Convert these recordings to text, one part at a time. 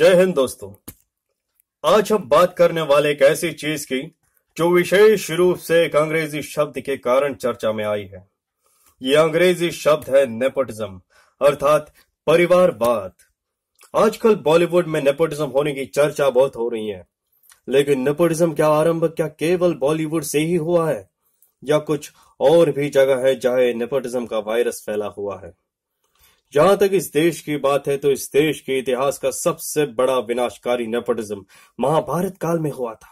जय हिंद दोस्तों आज हम बात करने वाले एक ऐसी चीज की जो विशेष रूप से एक अंग्रेजी शब्द के कारण चर्चा में आई है ये अंग्रेजी शब्द है नेपोटिज्म अर्थात परिवारवाद आजकल बॉलीवुड में नेपोटिज्म होने की चर्चा बहुत हो रही है लेकिन नेपोटिज्म का आरंभ क्या केवल बॉलीवुड से ही हुआ है या कुछ और भी जगह है जहां नेपोटिज्म का वायरस फैला हुआ है जहां तक इस देश की बात है तो इस देश के इतिहास का सबसे बड़ा विनाशकारी नेपोटिज्म महाभारत काल में हुआ था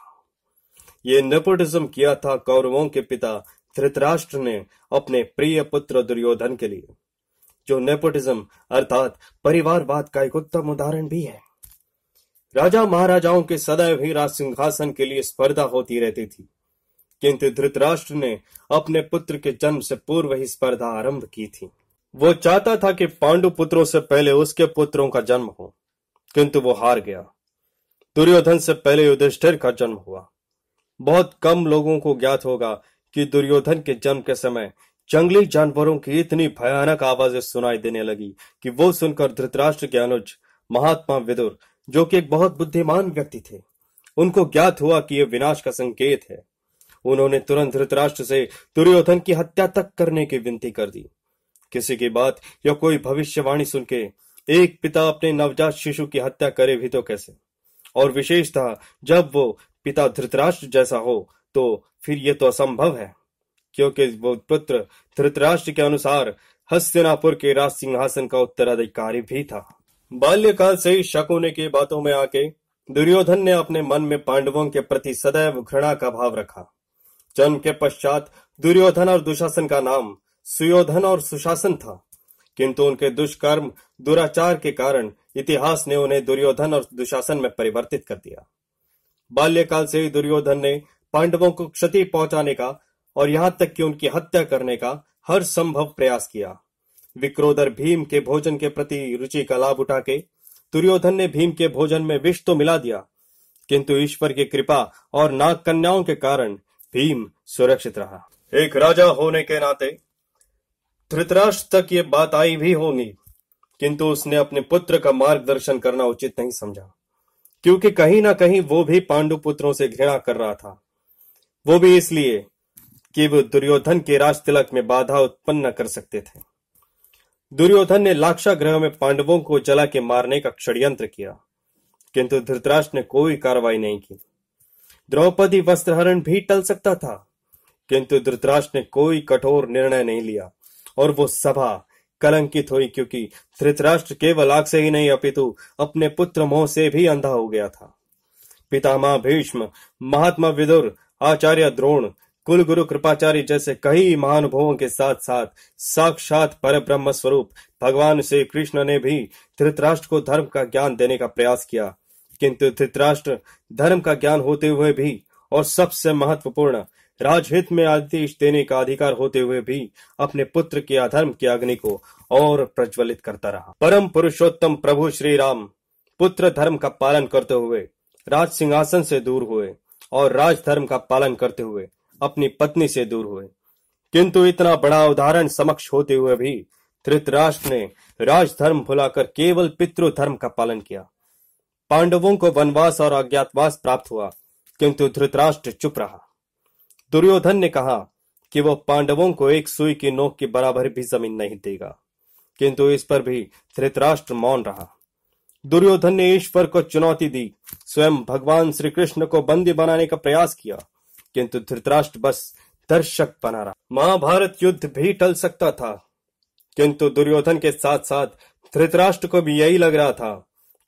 ये नेपोटिज्म किया था कौरवों के पिता धृतराष्ट्र ने अपने प्रिय पुत्र दुर्योधन के लिए जो नेपोटिज्म अर्थात परिवारवाद का एक उत्तम उदाहरण भी है राजा महाराजाओं के सदैव ही राज सिंहासन के लिए स्पर्धा होती रहती थी किंतु धृतराष्ट्र ने अपने पुत्र के जन्म से पूर्व ही स्पर्धा आरंभ की थी वो चाहता था कि पांडु पुत्रों से पहले उसके पुत्रों का जन्म हो किंतु वो हार गया दुर्योधन से पहले युधिष्ठिर का जन्म हुआ बहुत कम लोगों को ज्ञात होगा कि दुर्योधन के जन्म के समय जंगली जानवरों की इतनी भयानक आवाजें सुनाई देने लगी कि वो सुनकर धृतराष्ट्र के अनुज महात्मा विदुर जो कि एक बहुत बुद्धिमान व्यक्ति थे उनको ज्ञात हुआ कि यह विनाश का संकेत है उन्होंने तुरंत धृतराष्ट्र से दुर्योधन की हत्या तक करने की विनती कर दी किसी की बात या कोई भविष्यवाणी सुन के एक पिता अपने नवजात शिशु की हत्या करे भी तो कैसे और विशेषतः जब वो पिता धृतराष्ट्र जैसा हो तो फिर ये तो असंभव है क्योंकि वो पुत्र धृतराष्ट्र के अनुसार हस्तिनापुर के राज सिंहासन का उत्तराधिकारी भी था बाल्यकाल से ही शक होने की बातों में आके दुर्योधन ने अपने मन में पांडवों के प्रति सदैव घृणा का भाव रखा जन्म के पश्चात दुर्योधन और दुशासन का नाम सुयोधन और सुशासन था किंतु उनके दुष्कर्म दुराचार के कारण इतिहास ने उन्हें दुर्योधन और दुशासन में परिवर्तित कर दिया बाल्यकाल से ही दुर्योधन ने पांडवों को क्षति पहुंचाने का और यहां तक कि उनकी हत्या करने का हर संभव प्रयास किया विक्रोधर भीम के भोजन के प्रति रुचि का लाभ उठा के दुर्योधन ने भीम के भोजन में विष तो मिला दिया किंतु ईश्वर की कृपा और नाग कन्याओं के कारण भीम सुरक्षित रहा एक राजा होने के नाते धृतराष्ट्र तक ये बात आई भी होगी किंतु उसने अपने पुत्र का मार्गदर्शन करना उचित नहीं समझा क्योंकि कहीं ना कहीं वो भी पांडु पुत्रों से घृणा कर रहा था वो भी इसलिए कि वो दुर्योधन के राज तिलक में बाधा उत्पन्न कर सकते थे दुर्योधन ने लाक्षा ग्रह में पांडवों को जला के मारने का षड्यंत्र किया किंतु धृतराष्ट्र ने कोई कार्रवाई नहीं की द्रौपदी वस्त्रहरण भी टल सकता था किंतु धृतराष्ट्र ने कोई कठोर निर्णय नहीं लिया और वो सभा कलंकित हुई क्योंकि धृतराष्ट्र केवल आग से ही नहीं अपितु अपने पुत्र मोह से भी अंधा हो गया था पितामह भीष्म महात्मा विदुर आचार्य द्रोण कुल गुरु कृपाचार्य जैसे कई महानुभवों के साथ साथ साक्षात पर ब्रह्म स्वरूप भगवान श्री कृष्ण ने भी धृतराष्ट्र को धर्म का ज्ञान देने का प्रयास किया किंतु धृतराष्ट्र धर्म का ज्ञान होते हुए भी और सबसे महत्वपूर्ण राजहित में आदेश देने का अधिकार होते हुए भी अपने पुत्र के अधर्म की अग्नि को और प्रज्वलित करता रहा परम पुरुषोत्तम प्रभु श्री राम पुत्र धर्म का पालन करते हुए राज सिंहासन से दूर हुए और राज धर्म का पालन करते हुए अपनी पत्नी से दूर हुए किंतु इतना बड़ा उदाहरण समक्ष होते हुए भी धृतराष्ट्र ने राजधर्म भुलाकर केवल धर्म का पालन किया पांडवों को वनवास और अज्ञातवास प्राप्त हुआ किंतु धृतराष्ट्र चुप रहा दुर्योधन ने कहा कि वह पांडवों को एक सुई की नोक के बराबर भी जमीन नहीं देगा किंतु इस पर भी धृतराष्ट्र मौन रहा दुर्योधन ने ईश्वर को चुनौती दी स्वयं भगवान श्री कृष्ण को बंदी बनाने का प्रयास किया किंतु धृतराष्ट्र बस दर्शक बना रहा महाभारत युद्ध भी टल सकता था किंतु दुर्योधन के साथ साथ धृतराष्ट्र को भी यही लग रहा था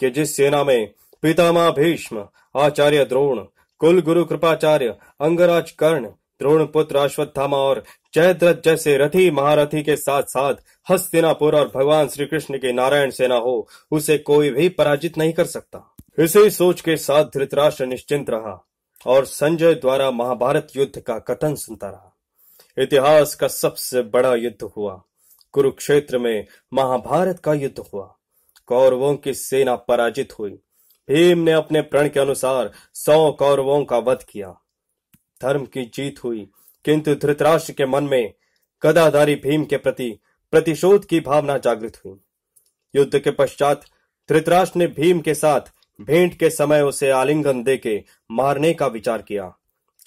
कि जिस सेना में पितामह भीष्म आचार्य द्रोण कुल गुरु कृपाचार्य अंगराज कर्ण द्रोण पुत्र अश्वत्थामा और जयद्रथ जैसे रथी महारथी के साथ साथ हस्तिनापुर और भगवान श्री कृष्ण की नारायण सेना हो उसे कोई भी पराजित नहीं कर सकता इसी सोच के साथ धृतराष्ट्र निश्चिंत रहा और संजय द्वारा महाभारत युद्ध का कथन सुनता रहा इतिहास का सबसे बड़ा युद्ध हुआ कुरुक्षेत्र में महाभारत का युद्ध हुआ कौरवों की सेना पराजित हुई भीम ने अपने प्रण के अनुसार सौ कौरवों का वध किया धर्म की जीत हुई किंतु धृतराष्ट्र के मन में गदाधारी भीम के प्रति प्रतिशोध की भावना जागृत हुई युद्ध के पश्चात धृतराष्ट्र ने भीम के साथ भेंट के समय उसे आलिंगन देके मारने का विचार किया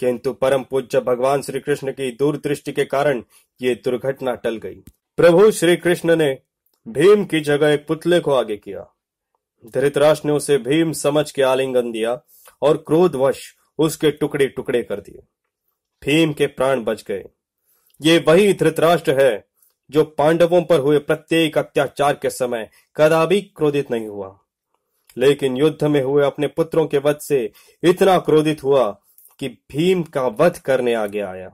किंतु परम पूज्य भगवान श्री कृष्ण की दूरदृष्टि के कारण ये दुर्घटना टल गई प्रभु श्री कृष्ण ने भीम की जगह एक पुतले को आगे किया धृतराष्ट्र ने उसे भीम समझ के आलिंगन दिया और क्रोधवश उसके टुकड़े टुकड़े कर दिए भीम के प्राण बच गए ये वही धृतराष्ट्र है जो पांडवों पर हुए प्रत्येक अत्याचार के समय कदापि क्रोधित नहीं हुआ लेकिन युद्ध में हुए अपने पुत्रों के वध से इतना क्रोधित हुआ कि भीम का वध करने आगे आया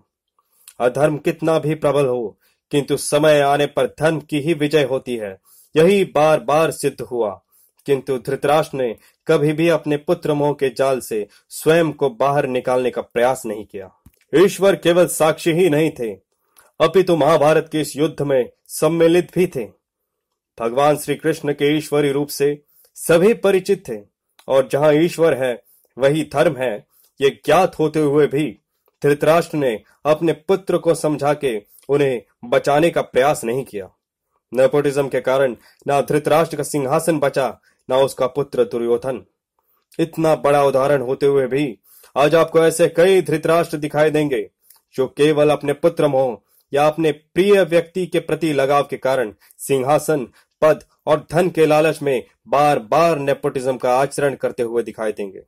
अधर्म कितना भी प्रबल हो किंतु समय आने पर धर्म की ही विजय होती है यही बार बार सिद्ध हुआ किंतु धृतराष्ट्र ने कभी भी अपने पुत्र मोह के जाल से स्वयं को बाहर निकालने का प्रयास नहीं किया ईश्वर केवल साक्षी ही नहीं थे अपितु महाभारत के इस युद्ध में सम्मिलित भी थे भगवान श्री कृष्ण के ईश्वरी रूप से सभी परिचित थे और जहां ईश्वर है वही धर्म है ये ज्ञात होते हुए भी धृतराष्ट्र ने अपने पुत्र को समझा के उन्हें बचाने का प्रयास नहीं किया नेपोटिज्म के कारण ना धृतराष्ट्र का सिंहासन बचा ना उसका पुत्र दुर्योधन इतना बड़ा उदाहरण होते हुए भी आज आपको ऐसे कई धृतराष्ट्र दिखाई देंगे जो केवल अपने पुत्र मोह या अपने प्रिय व्यक्ति के प्रति लगाव के कारण सिंहासन पद और धन के लालच में बार बार नेपोटिज्म का आचरण करते हुए दिखाई देंगे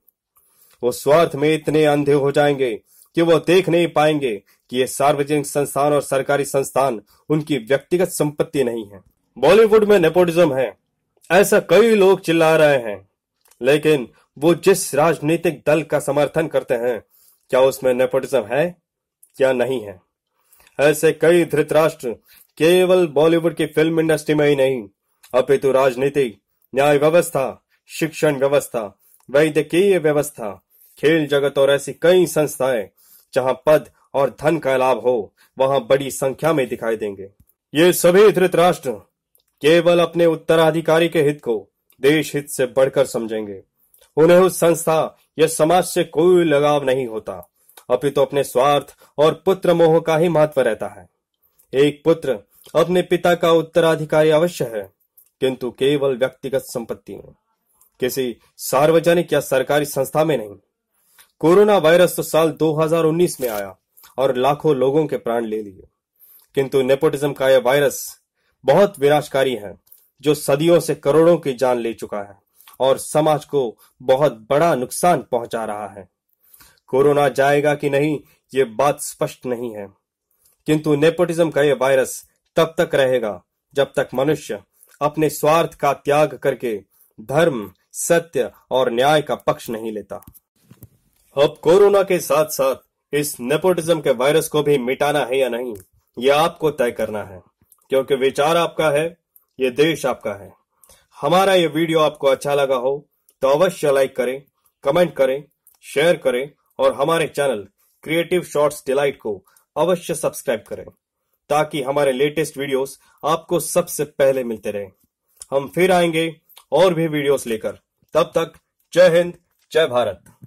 वो स्वार्थ में इतने अंधे हो जाएंगे कि वो देख नहीं पाएंगे कि ये सार्वजनिक संस्थान और सरकारी संस्थान उनकी व्यक्तिगत संपत्ति नहीं है बॉलीवुड में नेपोटिज्म है ऐसा कई लोग चिल्ला रहे हैं लेकिन वो जिस राजनीतिक दल का समर्थन करते हैं क्या उसमें नेपोटिज्म है या नहीं है ऐसे कई धृतराष्ट्र केवल बॉलीवुड की फिल्म इंडस्ट्री में ही नहीं अपितु राजनीति न्याय व्यवस्था शिक्षण व्यवस्था वैद्यकीय व्यवस्था खेल जगत और ऐसी कई संस्थाएं जहां पद और धन का लाभ हो वहां बड़ी संख्या में दिखाई देंगे ये सभी राष्ट्र केवल अपने उत्तराधिकारी के हित को देश हित से बढ़कर समझेंगे उन्हें उस संस्था या समाज से कोई लगाव नहीं होता अपितु तो अपने स्वार्थ और पुत्र मोह का ही महत्व रहता है एक पुत्र अपने पिता का उत्तराधिकारी अवश्य है किंतु केवल व्यक्तिगत संपत्ति में किसी सार्वजनिक या सरकारी संस्था में नहीं कोरोना वायरस तो साल 2019 में आया और लाखों लोगों के प्राण ले लिए किंतु नेपोटिज्म का यह वायरस बहुत विनाशकारी है जो सदियों से करोड़ों की जान ले चुका है और समाज को बहुत बड़ा नुकसान पहुंचा रहा है कोरोना जाएगा कि नहीं ये बात स्पष्ट नहीं है किंतु नेपोटिज्म का यह वायरस तब तक रहेगा जब तक मनुष्य अपने स्वार्थ का त्याग करके धर्म सत्य और न्याय का पक्ष नहीं लेता अब कोरोना के साथ साथ इस नेपोटिज्म के वायरस को भी मिटाना है या नहीं यह आपको तय करना है क्योंकि विचार आपका है ये देश आपका है हमारा ये वीडियो आपको अच्छा लगा हो तो अवश्य लाइक करें कमेंट करें शेयर करें और हमारे चैनल क्रिएटिव शॉर्ट्स डिलाइट को अवश्य सब्सक्राइब करें ताकि हमारे लेटेस्ट वीडियोस आपको सबसे पहले मिलते रहे हम फिर आएंगे और भी वीडियोस लेकर तब तक जय हिंद जय भारत